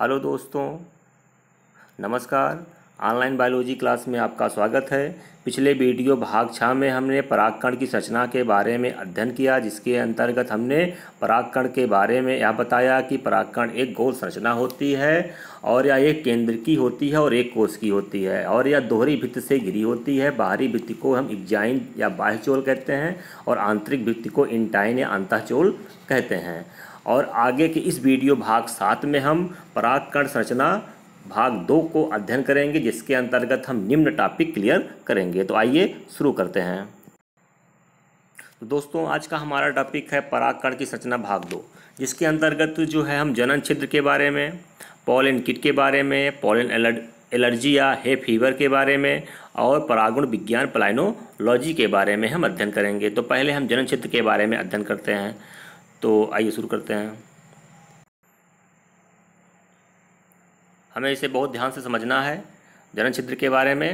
hello दोस्तों नमस्कार online biology class में आपका स्वागत है पिछले वीडियो भाग छः में हमने परागकण की संरचना के बारे में अध्ययन किया जिसके अंतर्गत हमने परागकण के बारे में यह बताया कि परागकण एक गोल संरचना होती है और यह एक केंद्र की होती है और एक कोष की होती है और यह दोहरी भित्त से घिरी होती है बाहरी भित्त को हम इग्जाइन या बाह्यचोल कहते हैं और आंतरिक भित्त को इंटाइन या अंतःचोल कहते हैं और आगे के इस वीडियो भाग सात में हम परागकण संरचना भाग दो को अध्ययन करेंगे जिसके अंतर्गत हम निम्न टॉपिक क्लियर करेंगे तो आइए शुरू करते हैं तो दोस्तों आज का हमारा टॉपिक है परागकण की संरचना भाग दो जिसके अंतर्गत जो है हम जनन छिद्र के बारे में पॉलिन किट के बारे में पॉलिन एलर्ड एलर्जी या हे फीवर के बारे में और परागुण विज्ञान प्लाइनोलॉजी के बारे में हम अध्ययन करेंगे तो पहले हम जनन क्षेत्र के बारे में अध्ययन करते हैं तो आइए शुरू करते हैं हमें इसे बहुत ध्यान से समझना है जनन छिद्र के बारे में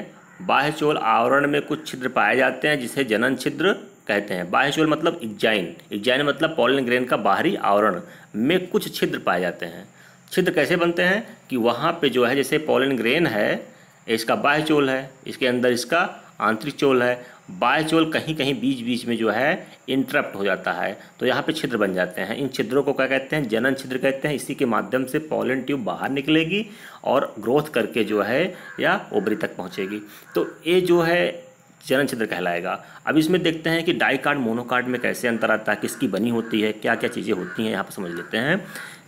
बाह्य चोल आवरण में कुछ छिद्र पाए जाते हैं जिसे जनन छिद्र कहते हैं बाह्य चोल मतलब इज्जाइन इज्जाइन मतलब पॉलिन ग्रेन का बाहरी आवरण में कुछ छिद्र पाए जाते हैं छिद्र कैसे बनते हैं कि वहाँ पे जो है जैसे पॉलिन ग्रेन है इसका बाह्य चोल है इसके अंदर इसका आंतरिक चोल है बायचोल कहीं कहीं बीच बीच में जो है इंटरप्ट हो जाता है तो यहाँ पे छिद्र बन जाते हैं इन छिद्रों को क्या कहते हैं जनन छिद्र कहते हैं इसी के माध्यम से पॉलन ट्यूब बाहर निकलेगी और ग्रोथ करके जो है या ओबरी तक पहुँचेगी तो ये जो है जनन छिद्र कहलाएगा अब इसमें देखते हैं कि डाई कार्ड मोनोकार्ड में कैसे अंतर आता है किसकी बनी होती है क्या क्या चीज़ें होती हैं यहाँ पर समझ लेते हैं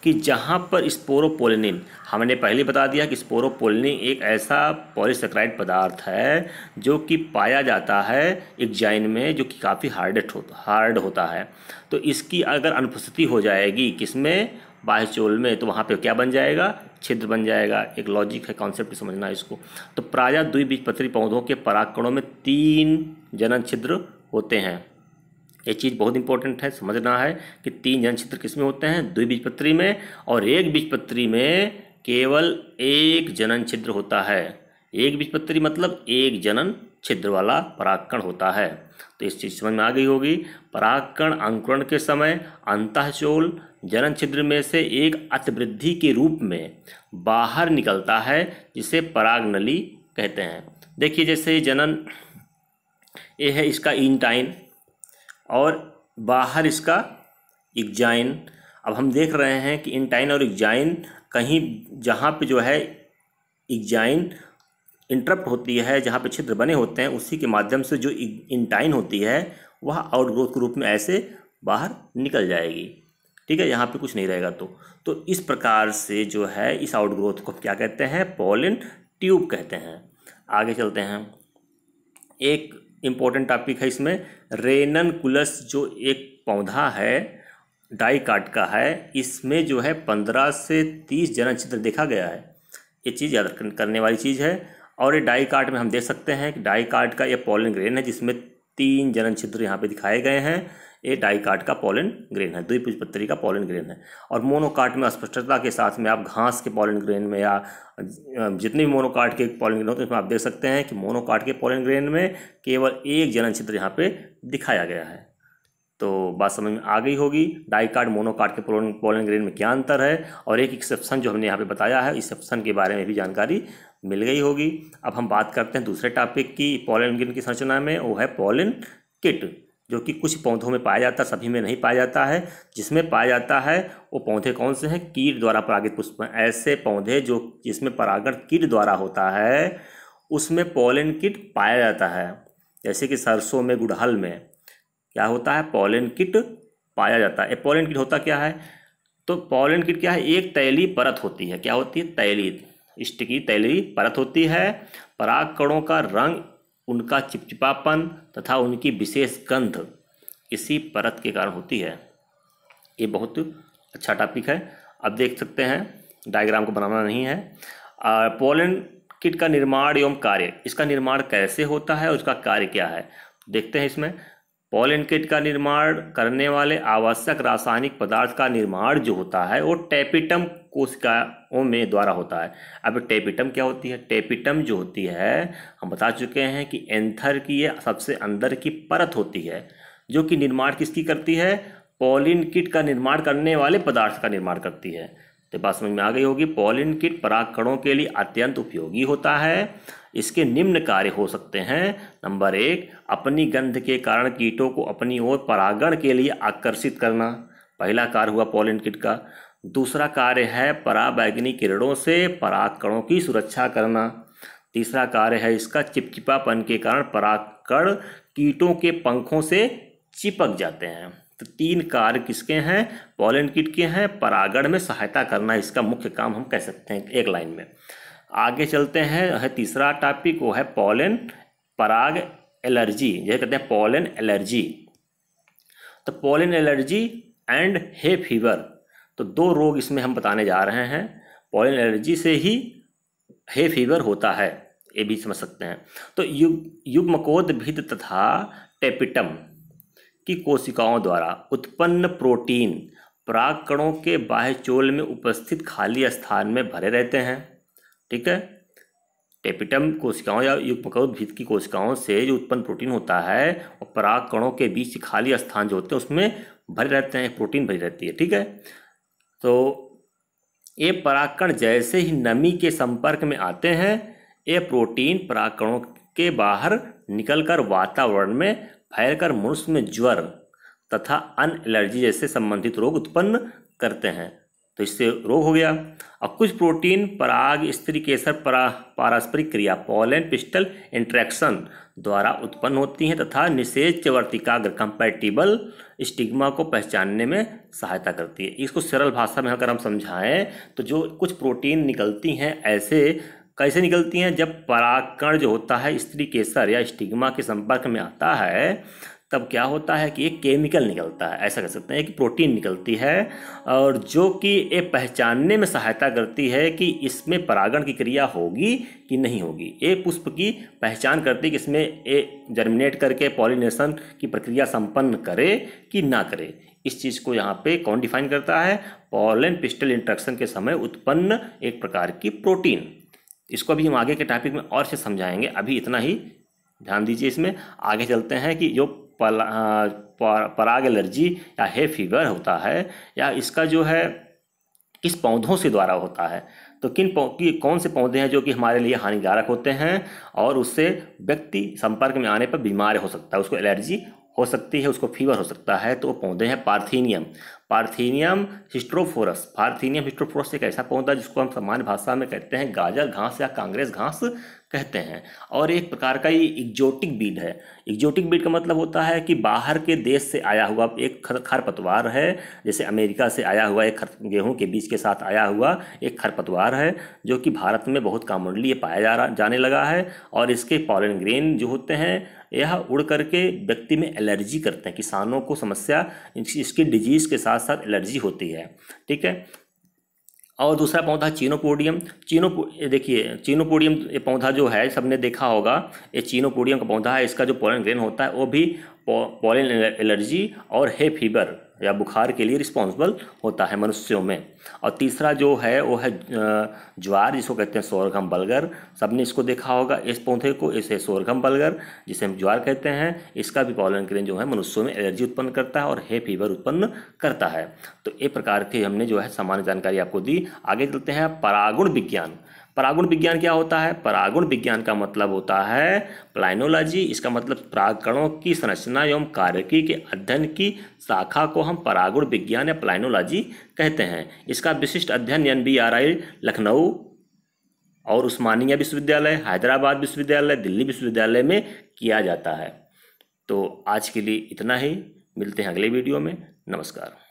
कि जहाँ पर स्पोरोपोलिनिन हमने पहले बता दिया कि स्पोरोपोलिनिन एक ऐसा पॉलीसेक्राइड पदार्थ है जो कि पाया जाता है जाइन में जो कि काफ़ी हार्ड होता हार्ड होता है तो इसकी अगर अनुपस्थिति हो जाएगी किसमें बाहचोल में तो वहाँ पे क्या बन जाएगा छिद्र बन जाएगा एक लॉजिक है कॉन्सेप्ट समझना इसको तो प्राजा द्विबीजपत्री पौधों के पराकणों में तीन जनन छिद्र होते हैं ये चीज़ बहुत इंपॉर्टेंट है समझना है कि तीन जन किस किसमें होते हैं बीजपत्री में और एक बीजपत्री में केवल एक जनन छिद्र होता है एक बीजपत्री मतलब एक जनन छिद्र वाला परागकण होता है तो इस चीज़ समझ में आ गई होगी परागकण अंकुरण के समय अंतःचोल जनन छिद्र में से एक अतिवृद्धि के रूप में बाहर निकलता है जिसे पराग नली कहते हैं देखिए जैसे जनन ये है इसका इंटाइन और बाहर इसका एग्जाइन अब हम देख रहे हैं कि इंटाइन और एग्जाइन कहीं जहाँ पे जो है एग्जाइन इंटरप्ट होती है जहाँ पे छिद्र बने होते हैं उसी के माध्यम से जो इंटाइन होती है वह आउटग्रोथ के रूप में ऐसे बाहर निकल जाएगी ठीक है यहाँ पे कुछ नहीं रहेगा तो तो इस प्रकार से जो है इस आउटग्रोथ को क्या कहते हैं पोलिन ट्यूब कहते हैं आगे चलते हैं एक इम्पोर्टेंट टॉपिक है इसमें रेनन कुलस जो एक पौधा है डाई काट का है इसमें जो है पंद्रह से तीस चित्र देखा गया है ये चीज़ याद करने वाली चीज़ है और ये डाई कार्ड में हम देख सकते हैं कि डाई कार्ड का ये पॉलिन ग्रेन है जिसमें तीन जनन छिद्र यहाँ पे दिखाए गए हैं ये डाइकाट का पॉलन ग्रेन है पत्री का पॉलन ग्रेन है और मोनोकाट में स्पष्टता के साथ में आप घास के पॉलन ग्रेन में या जितने भी मोनोकाट के पॉलन ग्रेन होते हैं उसमें आप देख सकते हैं कि मोनोकाट के पॉलन ग्रेन में केवल एक जनन चित्र यहाँ पर दिखाया गया है तो बात समझ में आ गई होगी डाइकार्ड मोनोकार्ड के पोलन पोलन ग्रेन में क्या अंतर है और एक एक्सेप्शन जो हमने यहाँ पे बताया है एक्सेप्शन के बारे में भी जानकारी मिल गई होगी अब हम बात करते हैं दूसरे टॉपिक की पोलन ग्रेन की संरचना में वो है पोलन किट जो कि कुछ पौधों में पाया जाता है सभी में नहीं पाया जाता है जिसमें पाया जाता है वो पौधे कौन से हैं कीट द्वारा परागित पुष्प ऐसे पौधे जो जिसमें परागण कीट द्वारा होता है उसमें पोलिन किट पाया जाता है जैसे कि सरसों में गुड़हल में क्या होता है पोलिन किट पाया जाता है पोलिन किट होता क्या है तो पोलिन किट क्या है एक तैली परत होती है क्या होती है तैली इष्ट की तैली परत होती है पराग कणों का रंग उनका चिपचिपापन तथा उनकी विशेष गंध इसी परत के कारण होती है ये बहुत अच्छा टॉपिक है अब देख सकते हैं डायग्राम को बनाना नहीं है पोलन किट का निर्माण एवं कार्य इसका निर्माण कैसे होता है और उसका कार्य क्या है देखते हैं इसमें पोलिन किट का निर्माण करने वाले आवश्यक रासायनिक पदार्थ का निर्माण जो होता है वो टेपिटम कोशिकाओं में द्वारा होता है अब टेपिटम क्या होती है टेपिटम जो होती है हम बता चुके हैं कि एंथर की ये सबसे अंदर की परत होती है जो कि निर्माण किसकी करती है पॉलिन किट का निर्माण करने वाले पदार्थ का निर्माण करती है तो बात समझ में आ गई होगी पॉलिन किट परागकणों के लिए अत्यंत उपयोगी होता है इसके निम्न कार्य हो सकते हैं नंबर एक अपनी गंध के कारण कीटों को अपनी ओर परागण के लिए आकर्षित करना पहला कार्य हुआ पॉलिन किट का दूसरा कार्य है पराबैग्नी किरणों से परागकणों की सुरक्षा करना तीसरा कार्य है इसका चिपचिपापन के कारण परागकण कीटों के पंखों से चिपक जाते हैं तो तीन कार्य किसके हैं पॉलन किट के हैं परागण में सहायता करना इसका मुख्य काम हम कह सकते हैं एक लाइन में आगे चलते हैं है तीसरा टॉपिक वो है पॉलन पराग एलर्जी जैसे कहते हैं पॉलन एलर्जी तो pollen allergy and hay fever तो दो रोग इसमें हम बताने जा रहे हैं पॉलन एलर्जी से ही हे फीवर होता है ये भी समझ सकते हैं तो युग युग्मकोद भिद तथा टेपिटम की कोशिकाओं द्वारा उत्पन्न प्रोटीन प्राकणों के बाह्य चोल में उपस्थित खाली स्थान में भरे रहते हैं ठीक है टेपिटम कोशिकाओं या युगपकौद भित्त की कोशिकाओं से जो उत्पन्न प्रोटीन होता है और प्राकणों के बीच खाली स्थान जो होते हैं उसमें भरे रहते हैं प्रोटीन भरी रहती है ठीक है तो ये पराकण जैसे ही नमी के संपर्क में आते हैं ये प्रोटीन पराकणों के बाहर निकलकर वातावरण में फैलकर मनुष्य में ज्वर तथा अन एलर्जी जैसे संबंधित रोग उत्पन्न करते हैं तो इससे रोग हो गया अब कुछ प्रोटीन पराग स्त्री केसर परा पारस्परिक क्रिया पॉलन पिस्टल इंट्रैक्शन द्वारा उत्पन्न होती हैं तथा निषेध चवर्तिकाग्र कंपैटिबल स्टिग्मा को पहचानने में सहायता करती है इसको सरल भाषा में अगर हम समझाएं तो जो कुछ प्रोटीन निकलती हैं ऐसे कैसे निकलती हैं जब परागकण जो होता है स्त्री केसर या स्टिग्मा के संपर्क में आता है तब क्या होता है कि एक केमिकल निकलता है ऐसा कह सकते हैं कि प्रोटीन निकलती है और जो कि ये पहचानने में सहायता करती है कि इसमें परागण की क्रिया होगी कि नहीं होगी ये पुष्प की पहचान करती है कि इसमें ये जर्मिनेट करके पॉलिनेशन की प्रक्रिया संपन्न करे कि ना करे इस चीज़ को यहाँ पे कौन डिफाइन करता है पॉलन पिस्टल इंट्रैक्शन के समय उत्पन्न एक प्रकार की प्रोटीन इसको अभी हम आगे के टॉपिक में और से समझाएंगे अभी इतना ही ध्यान दीजिए इसमें आगे चलते हैं कि जो पराग एलर्जी या हे फीवर होता है या इसका जो है किस पौधों से द्वारा होता है तो किन कि कौन से पौधे हैं जो कि हमारे लिए हानिकारक होते हैं और उससे व्यक्ति संपर्क में आने पर बीमार हो सकता है उसको एलर्जी हो सकती है उसको फीवर हो सकता है तो वो पौधे हैं parthenium parthenium hysterophorus parthenium hysterophorus एक ऐसा पौधा जिसको हम सामान्य भाषा में कहते हैं गाजर घास या कांग्रेस घास कहते हैं और एक प्रकार का ये एग्जोटिक बीड है एग्जोटिक बीड का मतलब होता है कि बाहर के देश से आया हुआ एक खर खरपतवार है जैसे अमेरिका से आया हुआ एक खर गेहूँ के बीज के साथ आया हुआ एक खरपतवार है जो कि भारत में बहुत कॉमनली ये पाया जा रहा जाने लगा है और इसके पॉलन ग्रेन जो होते हैं यह उड़ करके व्यक्ति में एलर्जी करते हैं किसानों को समस्या इसकी डिजीज़ के साथ साथ साथ एलर्जी होती है ठीक है और दूसरा पौधा चीनोपोडियम चीनो देखिए चीनोपोडियम ये पौधा जो है सबने देखा होगा ये चीनोपोडियम का पौधा है इसका जो पोलन ग्रेन होता है वो भी पॉलन एलर्जी और है फीवर या बुखार के लिए रिस्पॉन्सिबल होता है मनुष्यों में और तीसरा जो है वो है ज्वार जिसको कहते हैं सोरघम बलगर सबने इसको देखा होगा इस पौधे को इसे सोरघम बलगर जिसे हम ज्वार कहते हैं इसका भी पॉलन के लिए जो है मनुष्यों में एलर्जी उत्पन्न करता है और हे फीवर उत्पन्न करता है तो एक प्रकार की हमने जो है सामान्य जानकारी आपको दी आगे चलते हैं परागुण विज्ञान परागुण विज्ञान क्या होता है परागुण विज्ञान का मतलब होता है प्लाइनोलॉजी इसका मतलब प्रागणों की संरचना एवं कार्यकी के अध्ययन की शाखा को हम परागुण विज्ञान या प्लाइनोलॉजी कहते हैं इसका विशिष्ट अध्ययन एन लखनऊ और उस्मानिया विश्वविद्यालय हैदराबाद विश्वविद्यालय दिल्ली विश्वविद्यालय में किया जाता है तो आज के लिए इतना ही मिलते हैं अगले वीडियो में नमस्कार